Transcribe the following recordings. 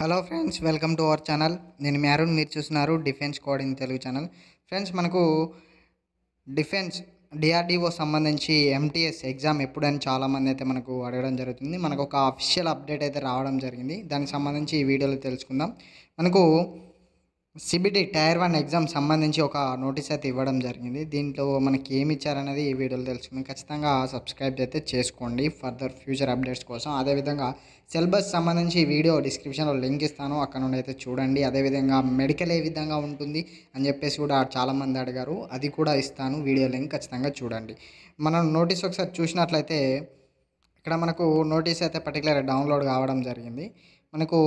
hello friends welcome to our channel నేను మ్యారూన్ మీరు చూస్తున్నారు defence code in Telugu channel friends మనకు డిఫెన్స్ డిఆర్డిఓ సంబంధించి ఎంటీఎస్ ఎగ్జామ్ ఎప్పుడని చాలామంది అయితే మనకు అడగడం జరుగుతుంది మనకు ఒక అఫీషియల్ అప్డేట్ అయితే రావడం జరిగింది దానికి సంబంధించి ఈ వీడియోలో తెలుసుకుందాం మనకు సిబిటీ టైర్ వన్ ఎగ్జామ్ సంబంధించి ఒక నోటీస్ అయితే ఇవ్వడం జరిగింది దీంట్లో మనకి ఏమి ఇచ్చారనేది ఈ వీడియోలో తెలుసుకుంది ఖచ్చితంగా సబ్స్క్రైబ్ అయితే చేసుకోండి ఫర్దర్ ఫ్యూచర్ అప్డేట్స్ కోసం అదేవిధంగా సిలబస్ సంబంధించి వీడియో డిస్క్రిప్షన్లో లింక్ ఇస్తాను అక్కడ నుండి అయితే చూడండి అదేవిధంగా మెడికల్ ఏ విధంగా ఉంటుంది అని చెప్పేసి కూడా చాలామంది అడిగారు అది కూడా ఇస్తాను వీడియో లింక్ ఖచ్చితంగా చూడండి మనం నోటీస్ ఒకసారి చూసినట్లయితే ఇక్కడ మనకు నోటీస్ అయితే పర్టికులర్గా డౌన్లోడ్ కావడం జరిగింది మనకు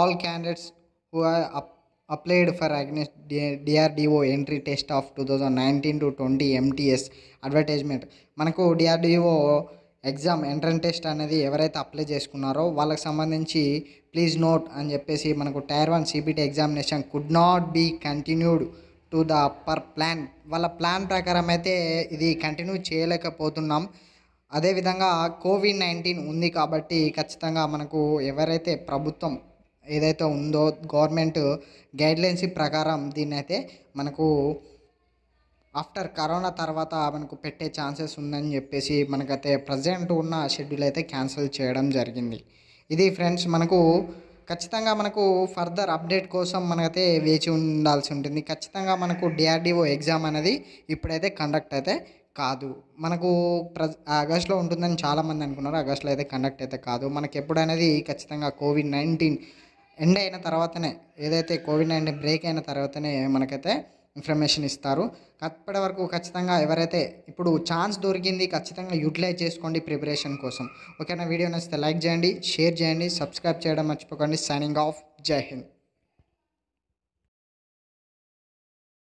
all candidates who up applied for అగ్నెస్ DRDO entry test of two thousand nineteen to twenty MTS advertisement మనకు డిఆర్డిఓ ఎగ్జామ్ ఎంట్రన్స్ టెస్ట్ అనేది ఎవరైతే అప్లై చేసుకున్నారో వాళ్ళకి సంబంధించి ప్లీజ్ నోట్ అని చెప్పేసి మనకు tier one CBT examination could not be continued to the per plan వాళ్ళ ప్లాన్ ప్రకారం అయితే ఇది కంటిన్యూ చేయలేకపోతున్నాం అదేవిధంగా కోవిడ్ నైన్టీన్ ఉంది కాబట్టి ఖచ్చితంగా మనకు ఎవరైతే ప్రభుత్వం ఏదైతే ఉందో గవర్నమెంట్ గైడ్లైన్స్ ప్రకారం దీన్ని అయితే మనకు ఆఫ్టర్ కరోనా తర్వాత మనకు పెట్టే ఛాన్సెస్ ఉందని చెప్పేసి మనకైతే ప్రజెంట్ ఉన్న షెడ్యూల్ అయితే క్యాన్సిల్ చేయడం జరిగింది ఇది ఫ్రెండ్స్ మనకు ఖచ్చితంగా మనకు ఫర్దర్ అప్డేట్ కోసం మనకైతే వేచి ఉండాల్సి ఉంటుంది ఖచ్చితంగా మనకు డిఆర్డిఓ ఎగ్జామ్ అనేది ఇప్పుడైతే కండక్ట్ అయితే కాదు మనకు ప్ర ఆగస్టులో ఉంటుందని చాలామంది అనుకున్నారు ఆగస్ట్లో అయితే కండక్ట్ అయితే కాదు మనకి ఎప్పుడనేది ఖచ్చితంగా కోవిడ్ నైన్టీన్ ఎండ్ అయిన తర్వాతనే ఏదైతే కోవిడ్ నైన్టీన్ బ్రేక్ అయిన తర్వాతనే మనకైతే ఇన్ఫర్మేషన్ ఇస్తారు అప్పటి వరకు ఖచ్చితంగా ఎవరైతే ఇప్పుడు ఛాన్స్ దొరికింది ఖచ్చితంగా యూటిలైజ్ చేసుకోండి ప్రిపరేషన్ కోసం ఓకేనా వీడియో నచ్చితే లైక్ చేయండి షేర్ చేయండి సబ్స్క్రైబ్ చేయడం మర్చిపోకండి సైనింగ్ ఆఫ్ జై హింద్